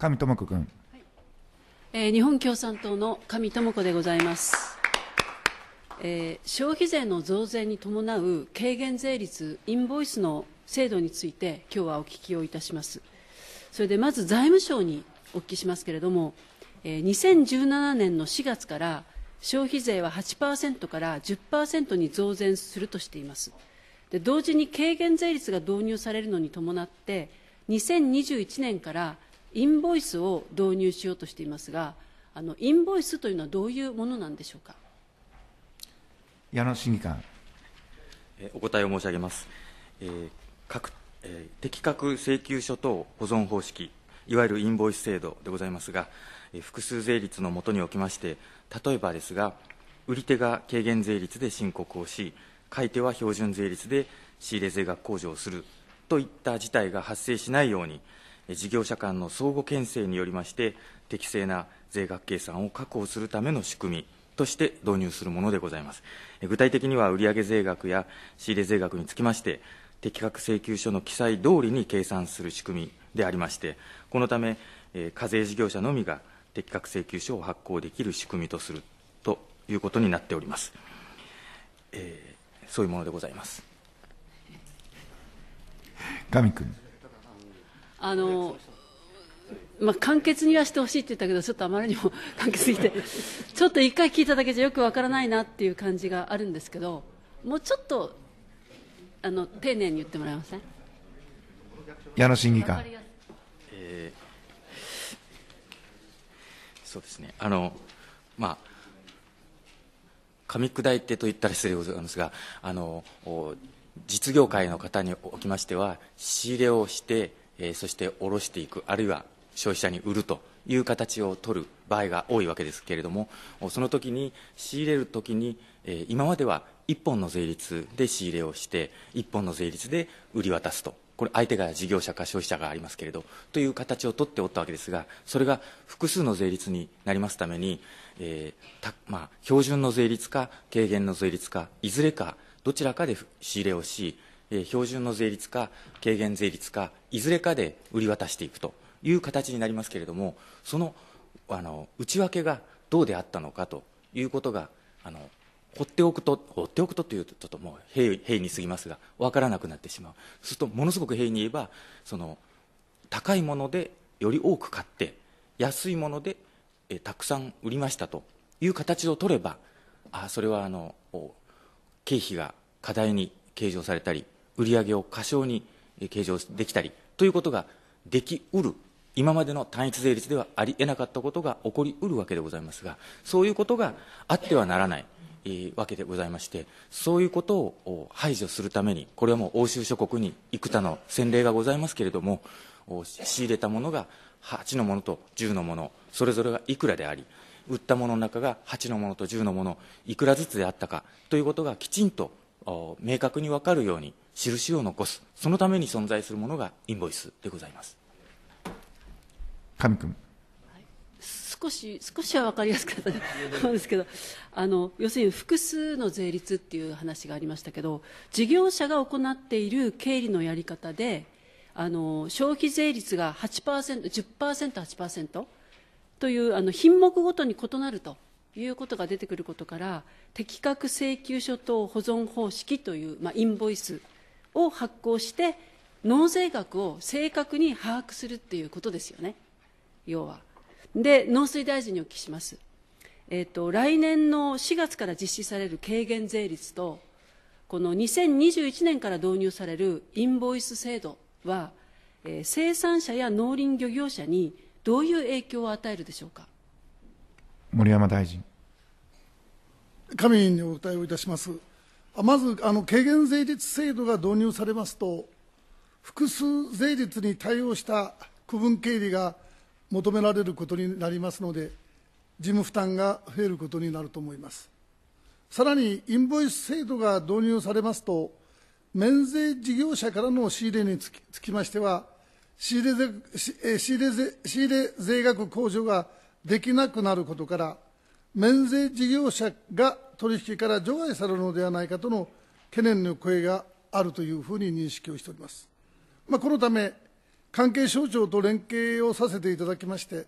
上智子君、はいえー、日本共産党の上智子でございます、えー、消費税の増税に伴う軽減税率インボイスの制度について今日はお聞きをいたしますそれでまず財務省にお聞きしますけれども、えー、2017年の4月から消費税は8%から10%に増税するとしていますで同時に軽減税率が導入されるのに伴って2021年からインボイスを導入しようとしていますが、あのインボイスというのはどういうものなんでしょうか。矢野審議官。お答えを申し上げます。えー、各、えー、適格請求書等保存方式、いわゆるインボイス制度でございますが、えー、複数税率のもとにおきまして、例えばですが、売り手が軽減税率で申告をし、買い手は標準税率で仕入れ税額控除をするといった事態が発生しないように、事業者間の相互牽制によりまして、適正な税額計算を確保するための仕組みとして導入するものでございます。具体的には、売上税額や仕入れ税額につきまして、適格請求書の記載通りに計算する仕組みでありまして、このため、課税事業者のみが適格請求書を発行できる仕組みとするということになっております。えー、そういうものでございます。上君。あの、まあ、簡潔にはしてほしいって言ったけどちょっとあまりにも 簡潔すぎてちょっと一回聞いただけじゃよくわからないなっていう感じがあるんですけどもうちょっとあの丁寧に言ってもらえません矢野審議官、えー、そうですねあのまあ噛み砕いてと言ったりするでございますがあの実業界の方におきましては仕入れをしてえー、そして卸していく、あるいは消費者に売るという形を取る場合が多いわけですけれども、その時に仕入れる時に、えー、今までは1本の税率で仕入れをして、1本の税率で売り渡すと。これ相手が事業者か消費者がありますけれど、という形を取っておったわけですが、それが複数の税率になりますために、えーまあ、標準の税率か軽減の税率か、いずれか、どちらかで仕入れをし、標準の税率か軽減税率かいずれかで売り渡していくという形になりますけれどもそのあの内訳がどうであったのかということがあの放っておくと放っておくとというとちょっともう平易に過ぎますが分からなくなってしまうするとものすごく平易に言えばその高いものでより多く買って安いものでえたくさん売りましたという形を取ればあそれはあの経費が過大に計上されたり売り上げを過小に計上できたりということができうる、今までの単一税率ではありえなかったことが起こりうるわけでございますが、そういうことがあってはならない。わけでございまして、そういうことを排除するために、これはもう欧州諸国に幾多の先例がございますけれども、仕入れたものが8のものと10のもの、それぞれがいくらであり、売ったものの中が8のものと10のもの、いくらずつであったかということがきちんと明確に分かるように、印を残す、そのために存在するものがインボイスでございます上君、は少し少しは分かりやすかったと思うんですけどあの、要するに複数の税率っていう話がありましたけど、事業者が行っている経理のやり方で、あの消費税率が8%、10%、8%というあの品目ごとに異なると。いうことが出てくることから、適格請求書等保存方式という、まあ、インボイスを発行して納税額を正確に把握するっていうことですよね要はで農水大臣にお聞きします、えーと、来年の4月から実施される軽減税率とこの2021年から導入されるインボイス制度は、えー、生産者や農林漁業者にどういう影響を与えるでしょうか森山大臣。神にお答えをいたします。まずあの軽減税率制度が導入されますと、複数税率に対応した区分経理が求められることになりますので、事務負担が増えることになると思います。さらに、インボイス制度が導入されますと、免税事業者からの仕入れにつきましては仕入れ税、仕入れ税額控除ができなくなることから、免税事業者が取引から除外されるのではないかとの懸念の声があるというふうに認識をしております。まあ、このため、関係省庁と連携をさせていただきまして、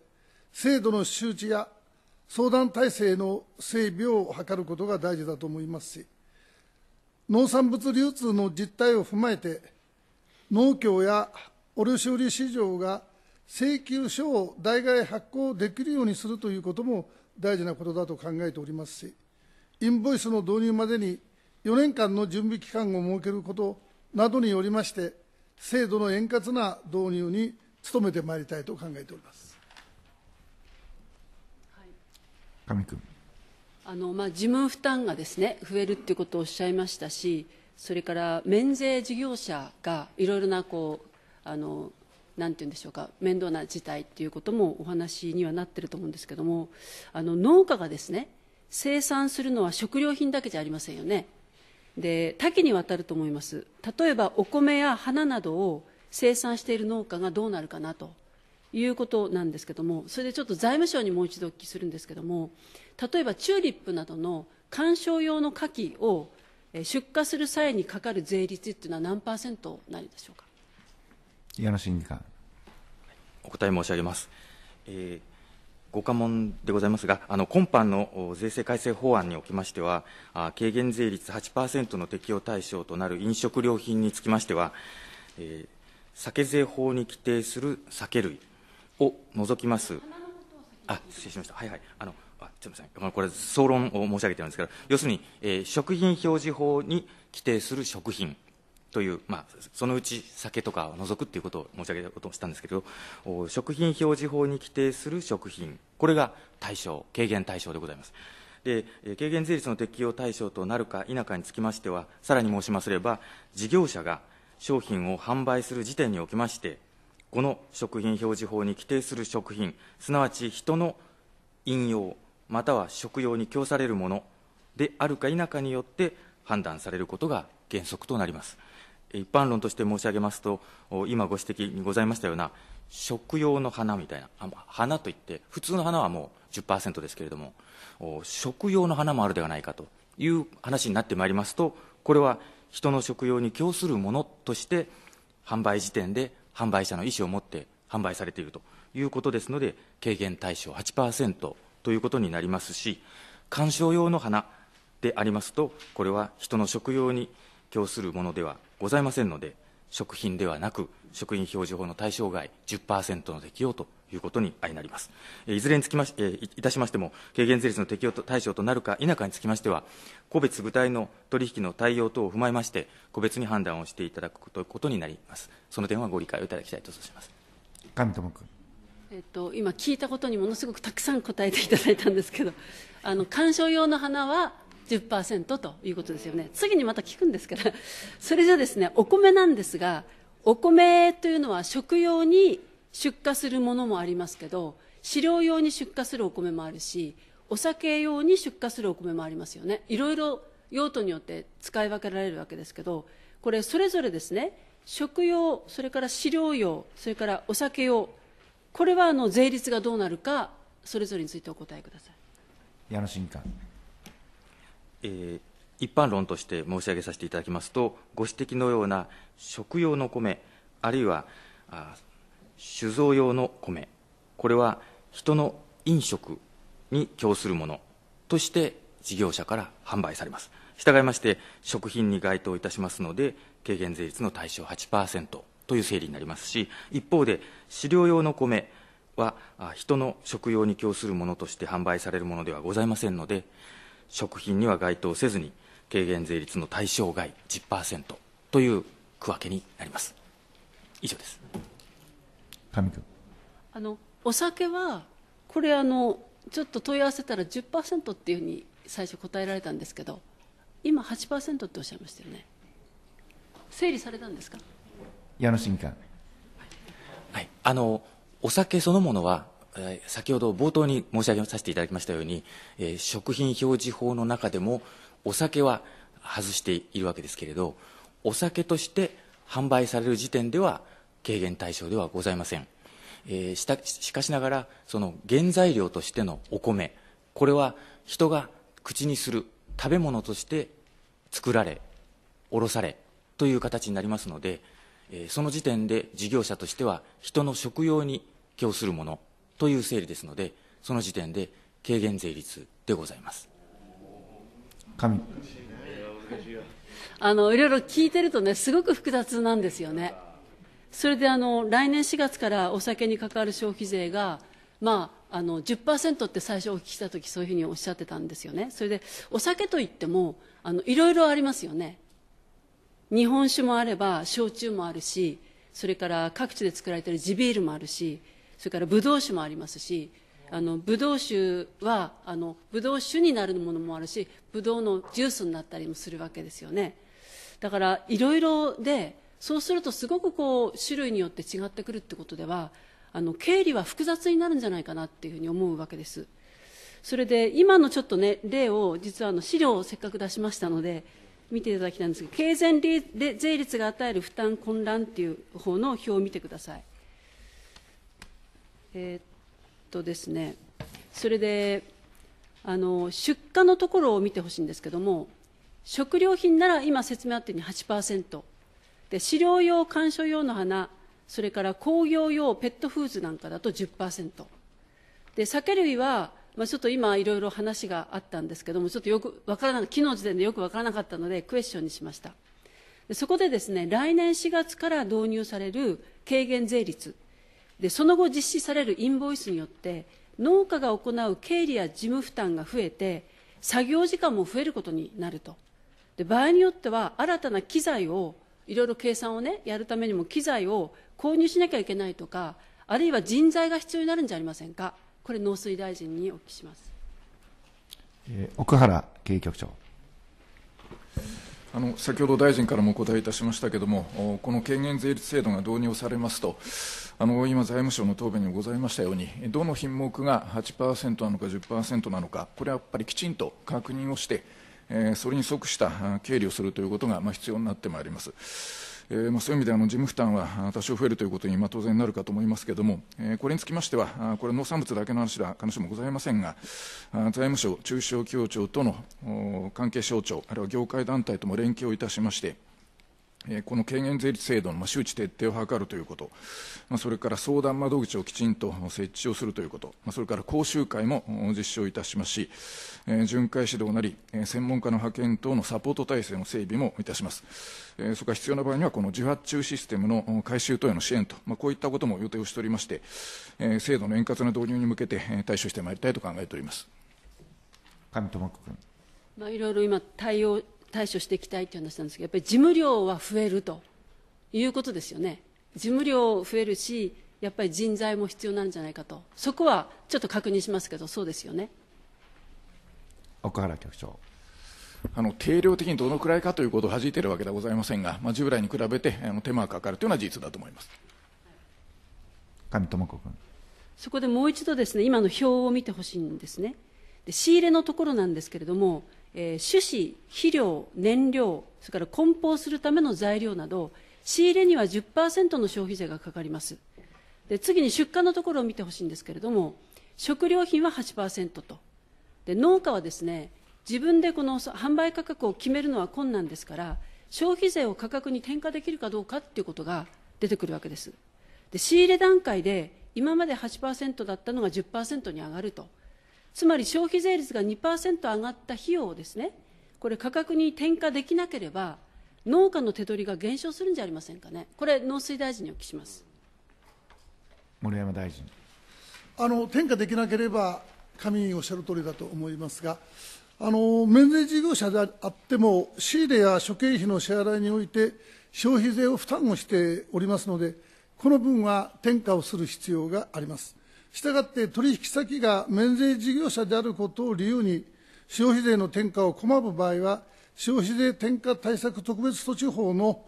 制度の周知や相談体制の整備を図ることが大事だと思いますし、農産物流通の実態を踏まえて、農協や卸売市場が請求書を代替発行できるようにするということも大事なことだと考えておりますし、インボイスの導入までに4年間の準備期間を設けることなどによりまして、制度の円滑な導入に努めてまいりたいと考えております。上君あのまあ、事務負担がです、ね、増えるということをおっしゃいましたし、それから免税事業者がいろいろなこうあのなんて言うんでしょうか面倒な事態ということもお話にはなっていると思うんですけどもあの農家がですね生産するのは食料品だけじゃありませんよねで多岐にわたると思います例えばお米や花などを生産している農家がどうなるかなということなんですけどもそれでちょっと財務省にもう一度お聞きするんですけども例えばチューリップなどの観賞用の花器を出荷する際にかかる税率っていうのは何パーセントなんでしょうか柳審議官お答え申し上げます。えーご家問でございますが、あの今般の税制改正法案におきましては、あ軽減税率8%の適用対象となる飲食料品につきましては、えー、酒税法に規定する酒類を除きます、あ失礼しました、はいはい、あのあすみません、これ、総論を申し上げてるんですけど、要するに、えー、食品表示法に規定する食品という、まあ、そのうち酒とかを除くということを申し上げようとしたんですけれど、食品表示法に規定する食品、これが対象、軽減対象でございます。で軽減税率の適用対象となるか否かにつきましては、さらに申しますれば、事業者が商品を販売する時点におきまして、この食品表示法に規定する食品、すなわち人の飲用、または食用に供されるものであるか否かによって判断されることが原則となります。一般論として申し上げますと、今ご指摘にございましたような、食用の花みたいな、花といって、普通の花はもう10%ですけれども、食用の花もあるではないかという話になってまいりますと、これは人の食用に供するものとして、販売時点で販売者の意思を持って販売されているということですので、軽減対象8%ということになりますし、観賞用の花でありますと、これは人の食用に供するものではございませんので、食品ではなく、食品表示法の対象外10%の適用ということに相なります。いずれにつきまし、いたしましても、軽減税率の適用対象となるか否かにつきましては、個別具体の取引の対応等を踏まえまして、個別に判断をしていただくということになります。その点はご理解をいただきたいとうします。神友君。えっと、今聞いたことにものすごくたくさん答えていただいたんですけど、あの観賞用の花は10%ということですよね。次にまた聞くんですけど、それじゃですね、お米なんですが、お米というのは食用に出荷するものもありますけど、飼料用に出荷するお米もあるし、お酒用に出荷するお米もありますよね。いろいろ用途によって使い分けられるわけですけど、これそれぞれですね、食用、それから飼料用、それからお酒用、これはあの税率がどうなるか、それぞれについてお答えください。矢野新官えー、一般論として申し上げさせていただきますと、ご指摘のような食用の米、あるいは酒造用の米、これは人の飲食に供するものとして事業者から販売されます。従いまして、食品に該当いたしますので、軽減税率の対象8%という整理になりますし、一方で、飼料用の米は、人の食用に供するものとして販売されるものではございませんので、食品には該当せずに軽減税率の対象外10%という区分けになります以上です上君あのお酒はこれあのちょっと問い合わせたら10%っていうふうに最初答えられたんですけど今8%っておっしゃいましたよね整理されたんですか矢野審議官はい、はい、あのお酒そのものは先ほど冒頭に申し上げさせていただきましたように、え食品表示法の中でもお酒は外しているわけですけれど、お酒として販売される時点では軽減対象ではございません。えしたしかしながら、その原材料としてのお米、これは人が口にする食べ物として作られ、おろされという形になりますので、えその時点で事業者としては人の食用に供するものという整理ですので、その時点で軽減税率でございます。神あのいろいろ聞いてるとね、すごく複雑なんですよね。それであの来年4月からお酒に関わる消費税が、まあ、あの10%って最初お聞きしたとき、そういうふうにおっしゃってたんですよね、それでお酒といってもあの、いろいろありますよね、日本酒もあれば、焼酎もあるし、それから各地で作られている地ビールもあるし、それからブドウ酒もありますしあのブドウ酒はあのブドウ酒になるものもあるしブドウのジュースになったりもするわけですよねだからいろいろでそうするとすごくこう種類によって違ってくるってことではあの経理は複雑になるんじゃないかなっていうふうに思うわけですそれで今のちょっとね例を実はあの資料をせっかく出しましたので見ていただきたいんですが経前税率が与える負担混乱っていう方の表を見てくださいえー、っとですね、それであの出荷のところを見てほしいんですけども、食料品なら今説明あったように8%で、飼料用、観賞用の花、それから工業用、ペットフーズなんかだと10%、で酒類は、まあ、ちょっと今、いろいろ話があったんですけども、ちょっとよくわからな昨日時点でよくわからなかったので、クエスチョンにしました。そこでですね、来年4月から導入される軽減税率でその後実施されるインボイスによって農家が行う経理や事務負担が増えて作業時間も増えることになるとで場合によっては新たな機材をいろいろ計算をねやるためにも機材を購入しなきゃいけないとかあるいは人材が必要になるんじゃありませんかこれ農水大臣にお聞きします、えー、奥原経営局長あの先ほど大臣からもお答えいたしましたけれども、この軽減税率制度が導入されますと、あの今、財務省の答弁にございましたように、どの品目が8%なのか10%なのか、これはやっぱりきちんと確認をして、えー、それに即した経理をするということが、まあ、必要になってまいります。えーまあ、そういう意味であの事務負担は多少増えるということに、まあ、当然なるかと思いますけれども、えー、これにつきましては、これ、農産物だけの話では必ずしもございませんが、財務省、中小企業庁との関係省庁、あるいは業界団体とも連携をいたしまして、この軽減税率制度の周知徹底を図るということ、それから相談窓口をきちんと設置をするということ、それから講習会も実施をいたしますし、巡回指導なり、専門家の派遣等のサポート体制の整備もいたします。それから必要な場合には、この自発注システムの改修等への支援と、こういったことも予定をしておりまして、制度の円滑な導入に向けて対処してまいりたいと考えております。上智子君。まあ、いろいろ今対応対処していきたいという話なんですけど、やっぱり事務量は増えるということですよね。事務量増えるし、やっぱり人材も必要なんじゃないかと、そこはちょっと確認しますけど、そうですよね。岡原局長あの定量的にどのくらいかということを弾いているわけではございませんが、まあ、従来に比べてあの手間がかかるというのは事実だと思います上智子君そこでもう一度です、ね、今の表を見てほしいんですね。で仕入れのところなんですけれども、えー、種子肥料燃料それから梱包するための材料など仕入れには10%の消費税がかかりますで次に出荷のところを見てほしいんですけれども食料品は8%とで農家はですね自分でこの販売価格を決めるのは困難ですから消費税を価格に転嫁できるかどうかっていうことが出てくるわけですで仕入れ段階で今まで8%だったのが10%に上がるとつまり消費税率が2%上がった費用をですね、これ価格に転嫁できなければ、農家の手取りが減少するんじゃありませんかね、これ、農水大臣にお聞きします森山大臣。あの転嫁できなければ、神おっしゃる通りだと思いますが、あの免税事業者であっても、仕入れや諸経費の支払いにおいて、消費税を負担をしておりますので、この分は転嫁をする必要があります。したがって取引先が免税事業者であることを理由に、消費税の転嫁を拒む場合は、消費税転嫁対策特別措置法の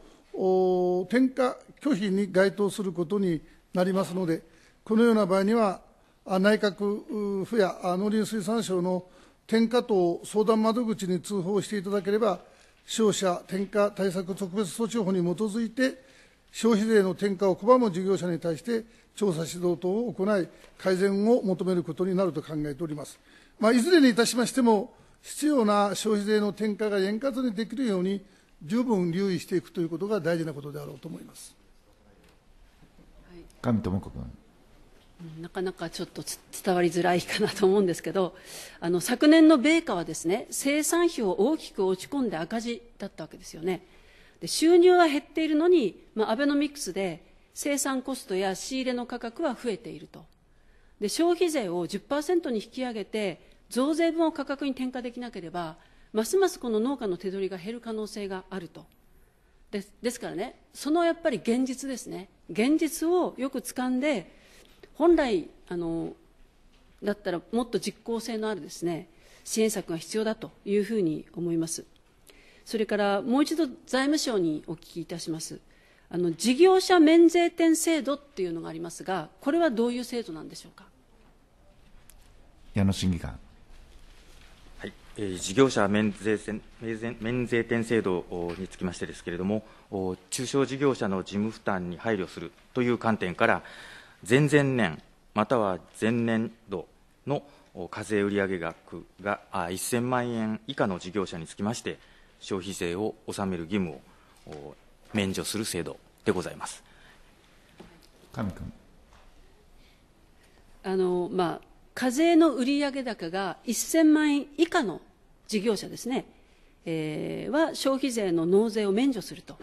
転嫁拒否に該当することになりますので、このような場合には、内閣府や農林水産省の転嫁等相談窓口に通報していただければ、消費者転嫁対策特別措置法に基づいて、消費税の転嫁を拒む事業者に対して、調査指導等を行い、改善を求めることになると考えております。まあ、いずれにいたしましても、必要な消費税の転嫁が円滑にできるように、十分留意していくということが大事なことであろうと思います。上智子君。なかなかちょっと伝わりづらいかなと思うんですけど、あの昨年の米価はですね、生産費を大きく落ち込んで赤字だったわけですよね。で収入は減っているのに、まあ、アベノミクスで生産コストや仕入れの価格は増えていると。で消費税を10%に引き上げて増税分を価格に転嫁できなければますますこの農家の手取りが減る可能性があるとですですからねそのやっぱり現実ですね現実をよく掴んで本来あのだったらもっと実効性のあるですね支援策が必要だというふうに思いますそれからもう一度財務省にお聞きいたしますあの事業者免税店制度っていうのがありますが、これはどういう制度なんでしょうか矢野審議官。はいえー、事業者免税免税店制度につきましてですけれども、中小事業者の事務負担に配慮するという観点から、前々年、または前年度の課税売上額が1000万円以下の事業者につきまして、消費税を納める義務を免除する制度でございます。上君あのまあ、課税の売上高が1000万円以下の事業者ですね、えー、は消費税の納税を免除すると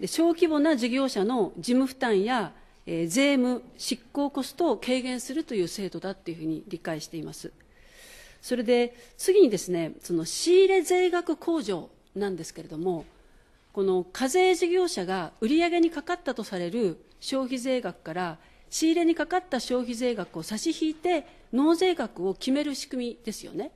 で、小規模な事業者の事務負担や、えー、税務、執行コストを軽減するという制度だというふうに理解しています。それで次にですね、その仕入れ税額控除なんですけれども、この課税事業者が売上にかかったとされる消費税額から仕入れにかかった消費税額を差し引いて納税額を決める仕組みですよね。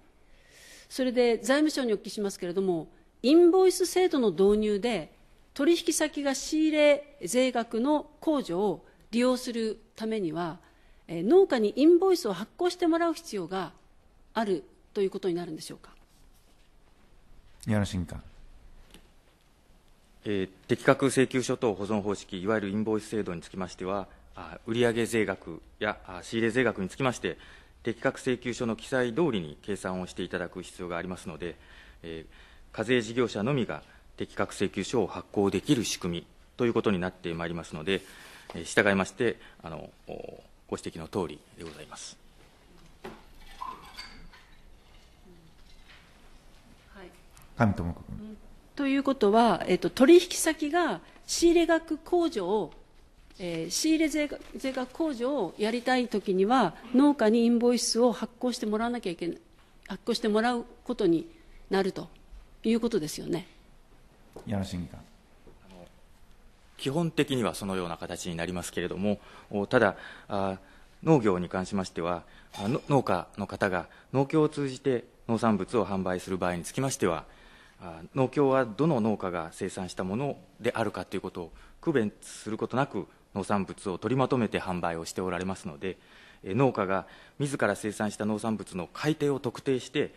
それで財務省にお聞きしますけれども、インボイス制度の導入で取引先が仕入れ税額の控除を利用するためには、え農家にインボイスを発行してもらう必要があるということになるんでしょうか。柳新官えー、適格請求書等保存方式、いわゆるインボイス制度につきましては、あ売上税額やあ仕入れ税額につきまして、適格請求書の記載通りに計算をしていただく必要がありますので、えー、課税事業者のみが適格請求書を発行できる仕組みということになってまいりますので、えー、従いまして、あのご指摘の通りでございます。上智君、うんということは、えっと、取引先が仕入れ額控除を、えー、仕入れ税額控除をやりたいときには、農家にインボイスを発行してもらわなきゃいけない、発行してもらうことになるということですよね。柳審議官基本的にはそのような形になりますけれども、ただ、農業に関しましては、農家の方が農協を通じて農産物を販売する場合につきましては、農協はどの農家が生産したものであるかということを区別することなく農産物を取りまとめて販売をしておられますので農家が自ら生産した農産物の改定を特定して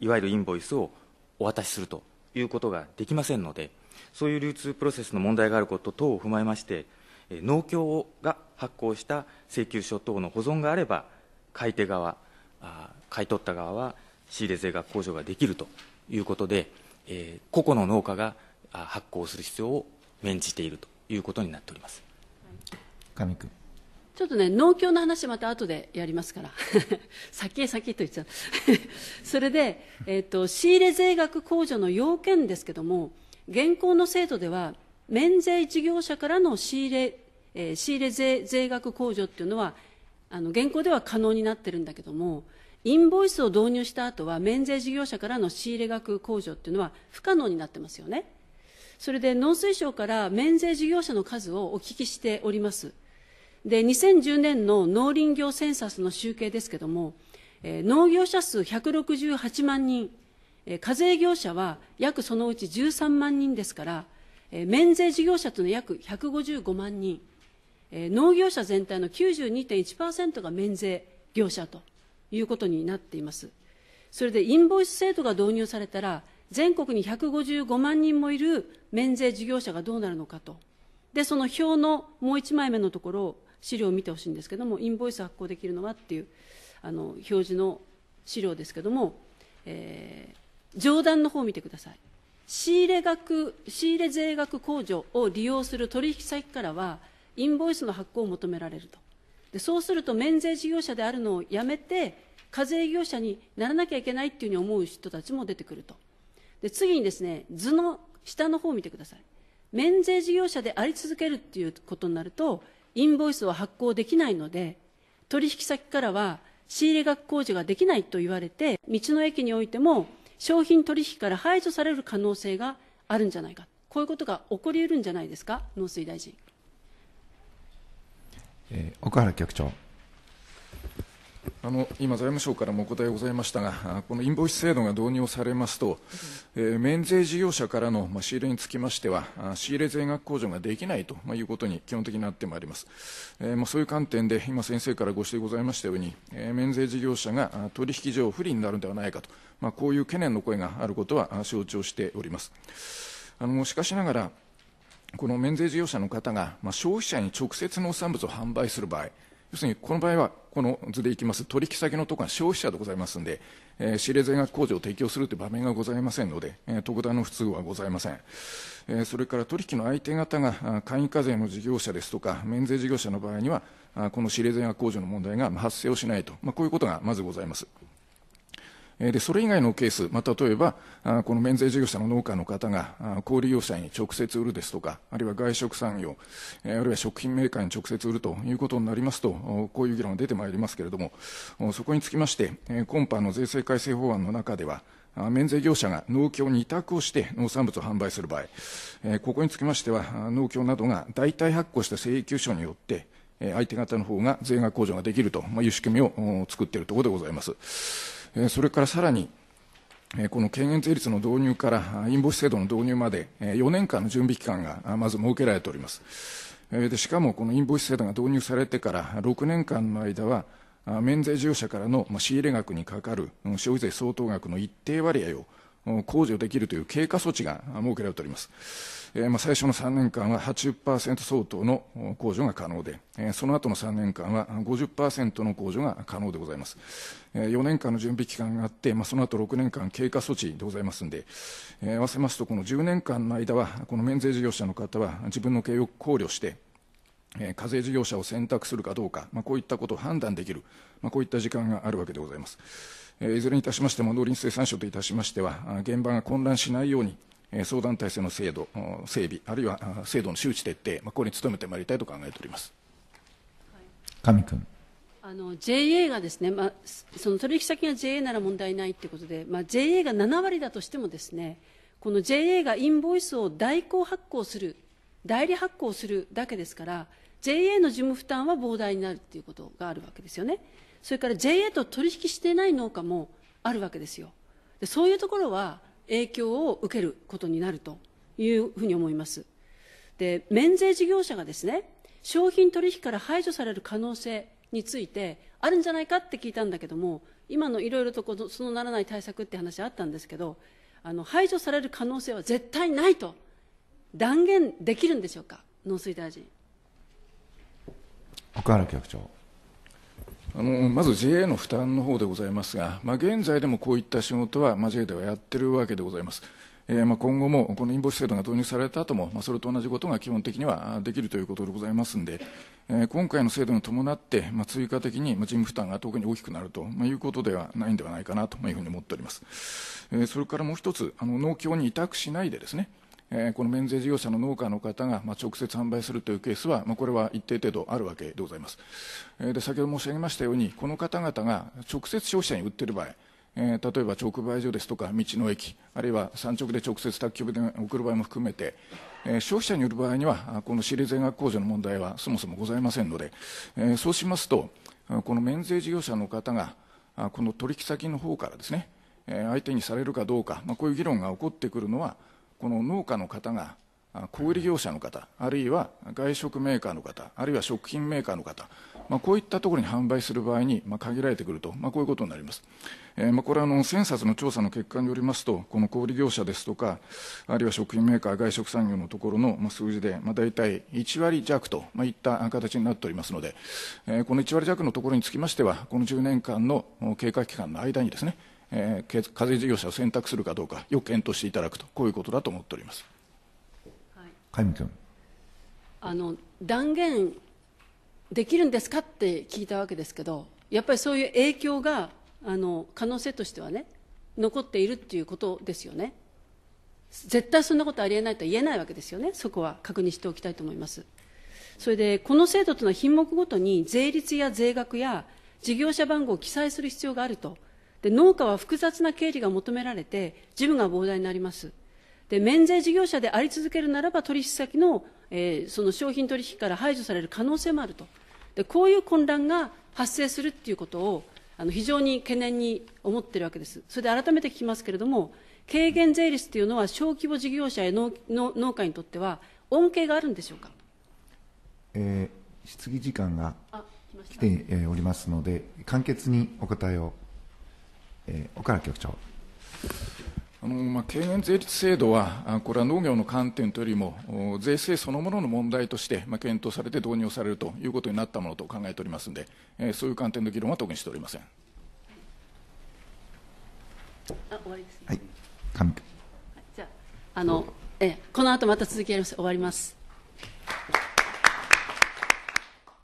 いわゆるインボイスをお渡しするということができませんのでそういう流通プロセスの問題があること等を踏まえまして農協が発行した請求書等の保存があれば買い手側買い取った側は仕入れ税額控除ができるということでえー、個々の農家が発行する必要を免じているということになっております上君ちょっとね農協の話また後でやりますから 先へ先へと言っちゃう それで、えーと、仕入れ税額控除の要件ですけども現行の制度では免税事業者からの仕入れ、えー、仕入れ税税額控除っていうのはあの現行では可能になってるんだけどもインボイスを導入した後は免税事業者からの仕入れ額控除っていうのは不可能になってますよね。それで農水省から免税事業者の数をお聞きしております。で、2010年の農林業センサスの集計ですけども、えー、農業者数168万人、えー、課税業者は約そのうち13万人ですから、えー、免税事業者というのは約155万人、えー、農業者全体の92.1%が免税業者ということになっています。それでインボイス制度が導入されたら、全国に155万人もいる免税事業者がどうなるのかと。で、その表のもう1枚目のところ、資料を見てほしいんですけども、インボイス発行できるのはっていう、あの、表示の資料ですけども、えー、上段の方を見てください。仕入れ額、仕入れ税額控除を利用する取引先からは、インボイスの発行を求められると。でそうすると免税事業者であるのをやめて課税業者にならなきゃいけないっていうふうに思う人たちも出てくるとで次にですね図の下の方を見てください免税事業者であり続けるっていうことになるとインボイスを発行できないので取引先からは仕入れ額控除ができないと言われて道の駅においても商品取引から排除される可能性があるんじゃないかこういうことが起こり得るんじゃないですか農水大臣。えー、岡原局長あの今、財務省からもお答えございましたが、このインボイス制度が導入されますと、えー、免税事業者からの、まあ、仕入れにつきましては、仕入れ税額控除ができないと、まあ、いうことに基本的になってまいります、えー、まあ、そういう観点で、今、先生からご指摘ございましたように、えー、免税事業者が取引上不利になるのではないかと、まあ、こういう懸念の声があることは承知をしております。あのしかしながらこの免税事業者の方が、まあ、消費者に直接農産物を販売する場合、要するにこの場合は、この図でいきます、取引先のところが消費者でございますので、えー、仕入れ税額控除を提供するという場面がございませんので、えー、特段の不都合はございません。えー、それから取引の相手方が簡易課税の事業者ですとか、免税事業者の場合には、この仕入れ税額控除の問題が発生をしないと、まあ、こういうことがまずございます。でそれ以外のケース、まあ、例えばこの免税事業者の農家の方が小売業者に直接売るですとかあるいは外食産業あるいは食品メーカーに直接売るということになりますとこういう議論が出てまいりますけれどもそこにつきまして今般の税制改正法案の中では免税業者が農協に委託をして農産物を販売する場合、ここにつきましては、農協などが代替発行した請求書によって、相手方の方が税額控除ができるという仕組みを作っているところでございます。それからさらに、この軽減税率の導入からインボイス制度の導入まで4年間の準備期間がまず設けられております。でしかも、このインボイス制度が導入されてから6年間の間は、免税事業者からの仕入れ額にかかる消費税相当額の一定割合を控除できるという経過措置が設けられております。えー、まあ、最初の3年間は80%相当の控除が可能で、えー、その後の3年間は50%の控除が可能でございます。えー、4年間の準備期間があって、まあ、その後6年間経過措置でございますので、え合わせますと、この10年間の間は、この免税事業者の方は自分の経営を考慮して、課税事業者を選択するかどうか、まあ、こういったことを判断できる、まあ、こういった時間があるわけでございます。いずれにいたしましても農林水産省といたしましては現場が混乱しないように相談体制の制度整備あるいは制度の周知徹底これに努めてまいりたいと考えております。上君あの JA がですね、まあ、その取引先が JA なら問題ないということで、まあ、JA が7割だとしてもですねこの JA がインボイスを代行発行する代理発行するだけですから JA の事務負担は膨大になるということがあるわけですよね。それから JA と取引してない農家もあるわけですよ。でそういうところは影響を受けることになるというふうに思います。で、免税事業者がですね、商品取引から排除される可能性についてあるんじゃないかって聞いたんだけども、今のいろいろとこのそのならない対策って話あったんですけど、あの排除される可能性は絶対ないと断言できるんでしょうか、農水大臣。奥原局長。あのまず JA の負担の方でございますが、まあ、現在でもこういった仕事は、まあ、JA ではやってるわけでございます。えー、まあ今後もこのインボイス制度が導入された後も、まあ、それと同じことが基本的にはできるということでございますので、えー、今回の制度に伴って、まあ、追加的に事務負担が特に大きくなるということではないんではないかなというふうに思っております。えー、それからもう一つ、あの農協に委託しないでですね、えこの免税事業者の農家の方が、ま直接販売するというケースは、まこれは一定程度あるわけでございます。えで先ほど申し上げましたように、この方々が直接消費者に売っている場合、え例えば直売所ですとか道の駅あるいは産直で直接宅急便で送る場合も含めて、え消費者による場合にはこの私立税額控除の問題はそもそもございませんので、えそうしますとこの免税事業者の方がこの取引先の方からですね相手にされるかどうか、まあ、こういう議論が起こってくるのはこの農家の方が小売業者の方あるいは外食メーカーの方あるいは食品メーカーの方、まあ、こういったところに販売する場合に、ま限られてくると、まあ、こういうことになります、えーまあ、これはあのセンサスの調査の結果によりますとこの小売業者ですとかあるいは食品メーカー外食産業のところの、ま数字で、まあ、大体1割弱と、まいった形になっておりますので、えー、この1割弱のところにつきましてはこの10年間の経過期間の間にですねえー、課税事業者を選択するかどうか、よく検討していただくと、こういうことだと思っております。はい、君あの断言できるんですかって聞いたわけですけど、やっぱりそういう影響があの可能性としてはね、残っているっていうことですよね。絶対そんなことありえないとは言えないわけですよね、そこは確認しておきたいと思います。それで、この制度というのは品目ごとに税率や税額や事業者番号を記載する必要があるとで農家は複雑な経理が求められて事務が膨大になりますで免税事業者であり続けるならば取引先の,、えー、その商品取引から排除される可能性もあるとでこういう混乱が発生するっていうことをあの非常に懸念に思ってるわけですそれで改めて聞きますけれども軽減税率というのは小規模事業者や農農家にとっては恩恵があるんでしょうか、えー、質疑時間が来て、えおりますので簡潔にお答えをえー、岡野局長。あのまあ、軽減税率制度は、これは農業の観点というよりも、税制そのものの問題として、まあ、検討されて導入されるということになったものと考えておりますので、えー、そういう観点の議論は特にしておりません。あ終わりですね、はい、神じゃあのえこの後また続きやります終わります。